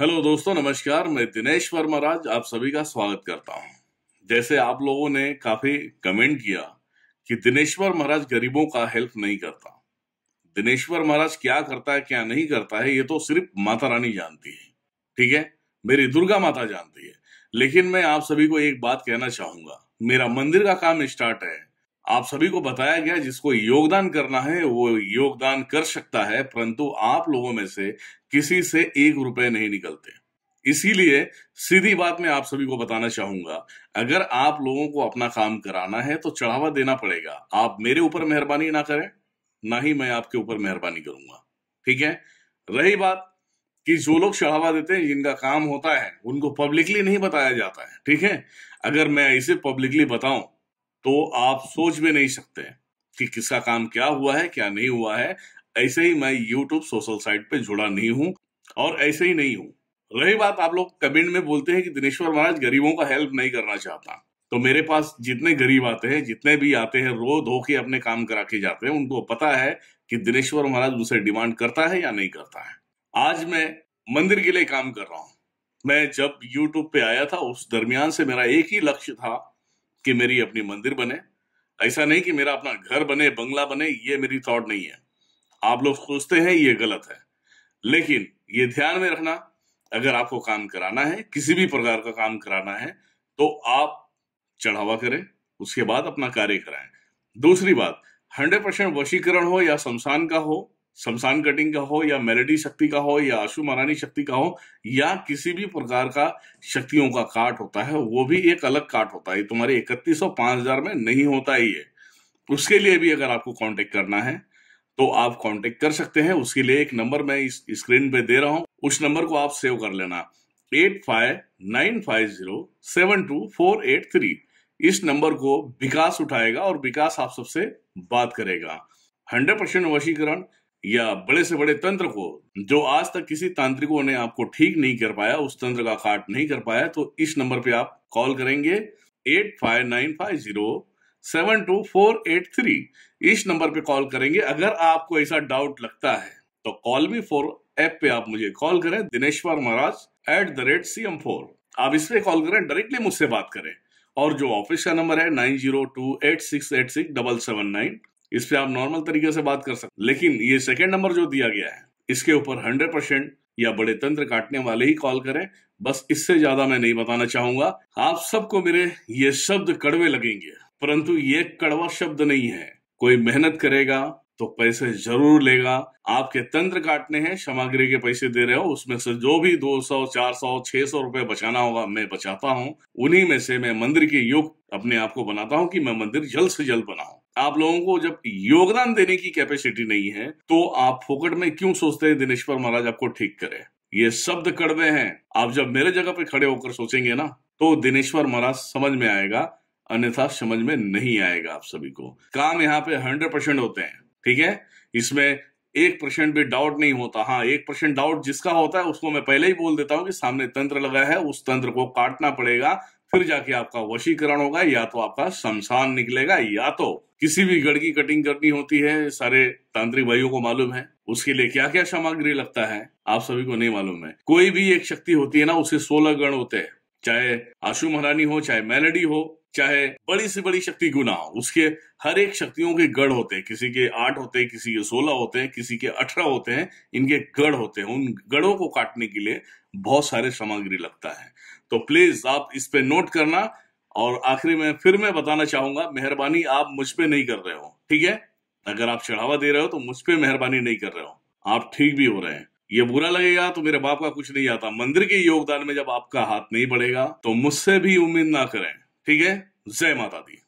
hello दोस्तों नमस्कार मैं दिनेश वर्मा राज आप सभी का स्वागत करता हूं जैसे आप लोगों ने काफी कमेंट किया कि दिनेश्वर महाराज गरीबों का हेल्प नहीं करता दिनेश्वर महाराज क्या करता है क्या नहीं करता है ये तो सिर्फ माता रानी जानती है ठीक है मेरी दुर्गा माता जानती है लेकिन मैं आप सभी को एक बात कहना चाहूंगा मेरा मंदिर का काम स्टार्ट है आप सभी को बताया गया जिसको योगदान करना है वो योगदान कर सकता है परंतु आप लोगों में से किसी से एक रुपए नहीं निकलते इसीलिए सीधी बात मैं आप सभी को बताना चाहूंगा अगर आप लोगों को अपना काम कराना है तो चढ़ावा देना पड़ेगा आप मेरे ऊपर मेहरबानी ना करें ना ही मैं आपके ऊपर मेहरबानी करूंगा ठीक है रही बात कि जो लोग चढ़ावा देते हैं जिनका काम होता है उनको पब्लिकली नहीं बताया जाता है ठीक है अगर मैं इसे पब्लिकली बताऊं तो आप सोच भी नहीं सकते कि किसका काम क्या हुआ है क्या नहीं हुआ है ऐसे ही मैं यूट्यूब सोशल साइट पे जुड़ा नहीं हूं और ऐसे ही नहीं हूं रही बात आप लोग कमेंट में बोलते हैं कि दिनेश्वर महाराज गरीबों का हेल्प नहीं करना चाहता तो मेरे पास जितने गरीब आते हैं जितने भी आते हैं रो धो के अपने काम करा के जाते हैं उनको पता है कि दिनेश्वर महाराज उसे डिमांड करता है या नहीं करता है आज मैं मंदिर के लिए काम कर रहा हूं मैं जब यूट्यूब पे आया था उस दरमियान से मेरा एक ही लक्ष्य था कि मेरी अपनी मंदिर बने ऐसा नहीं कि मेरा अपना घर बने बंगला बने ये मेरी थॉट नहीं है आप लोग सोचते हैं ये गलत है लेकिन ये ध्यान में रखना अगर आपको काम कराना है किसी भी प्रकार का काम कराना है तो आप चढ़ावा करें उसके बाद अपना कार्य कराएं दूसरी बात हंड्रेड परसेंट वशीकरण हो या शमशान का हो शमशान कटिंग का हो या मेलेडी शक्ति का हो या आशु महारानी शक्ति का हो या किसी भी प्रकार का शक्तियों का काट होता है वो भी एक अलग काट होता है तुम्हारे इकतीस सौ पांच हजार में नहीं होता ही है उसके लिए भी अगर आपको कांटेक्ट करना है तो आप कांटेक्ट कर सकते हैं उसके लिए एक नंबर मैं इस स्क्रीन पे दे रहा हूं उस नंबर को आप सेव कर लेना eight five nine five zero seven two four eight three इस नंबर को विकास उठाएगा और विकास आप सबसे बात करेगा हंड्रेड परसेंट वशीकरण या बड़े से बड़े तंत्र को जो आज तक किसी तांत्रिकों ने आपको ठीक नहीं कर पाया उस तंत्र का खाट नहीं कर पाया तो इस नंबर पे आप कॉल करेंगे eight five nine five zero seven two four eight three इस नंबर पे कॉल करेंगे अगर आपको ऐसा डाउट लगता है तो कॉल मी फोर ऐप पे आप मुझे कॉल करें Dineshwar Maharaj at the rate C M four आप इस पे कॉल करें डायरेक्टली मुझसे बात करें और जो ऑफिस का नंबर है nine zero two eight six eight six double seven nine इस पर आप नॉर्मल तरीके से बात कर सकते लेकिन ये सेकेंड नंबर जो दिया गया है इसके ऊपर हंड्रेड परसेंट या बड़े तंत्र काटने वाले ही कॉल करें बस इससे ज्यादा मैं नहीं बताना चाहूंगा आप सबको मेरे ये शब्द कड़वे लगेंगे परंतु ये कड़वा शब्द नहीं है कोई मेहनत करेगा तो पैसे जरूर लेगा आपके तंत्र काटने हैं सामग्री के पैसे दे रहे हो उसमें से जो भी 200, 400, 600 रुपए बचाना होगा मैं बचाता हूँ उन्हीं में से मैं मंदिर के युग अपने आप को बनाता हूँ कि मैं मंदिर जल्द से जल्द बनाऊ आप लोगों को जब योगदान देने की कैपेसिटी नहीं है तो आप फोकट में क्यों सोचते हैं दिनेश्वर महाराज आपको ठीक करे ये शब्द कड़वे हैं आप जब मेरे जगह पे खड़े होकर सोचेंगे ना तो दिनेश्वर महाराज समझ में आएगा अन्यथा समझ में नहीं आएगा आप सभी को काम यहाँ पे हंड्रेड परसेंट होते हैं ठीक है इसमें एक परसेंट भी डाउट नहीं होता हाँ एक परसेंट डाउट जिसका होता है उसको मैं पहले ही बोल देता हूँ कि सामने तंत्र लगा है उस तंत्र को काटना पड़ेगा फिर जाके आपका वशीकरण होगा या तो आपका शमशान निकलेगा या तो किसी भी गढ़ की कटिंग करनी होती है सारे तांत्रिक भाइयों को मालूम है उसके लिए क्या क्या सामग्री लगता है आप सभी को नहीं मालूम है कोई भी एक शक्ति होती है ना उसे सोलह गण होते हैं चाहे आशु महारानी हो चाहे मेलेडी हो चाहे बड़ी से बड़ी शक्ति गुना हो उसके हर एक शक्तियों के गढ़ होते हैं किसी के आठ होते हैं किसी के सोलह होते हैं किसी के अठारह होते हैं इनके गढ़ होते हैं उन गढ़ों को काटने के लिए बहुत सारे सामग्री लगता है तो प्लीज आप इस पे नोट करना और आखिरी में फिर मैं बताना चाहूंगा मेहरबानी आप मुझ पर नहीं कर रहे हो ठीक है अगर आप चढ़ावा दे रहे हो तो मुझ पर मेहरबानी नहीं कर रहे हो आप ठीक भी हो रहे हैं ये बुरा लगेगा तो मेरे बाप का कुछ नहीं आता मंदिर के योगदान में जब आपका हाथ नहीं बढ़ेगा तो मुझसे भी उम्मीद ना करें ठीक है जय माता दी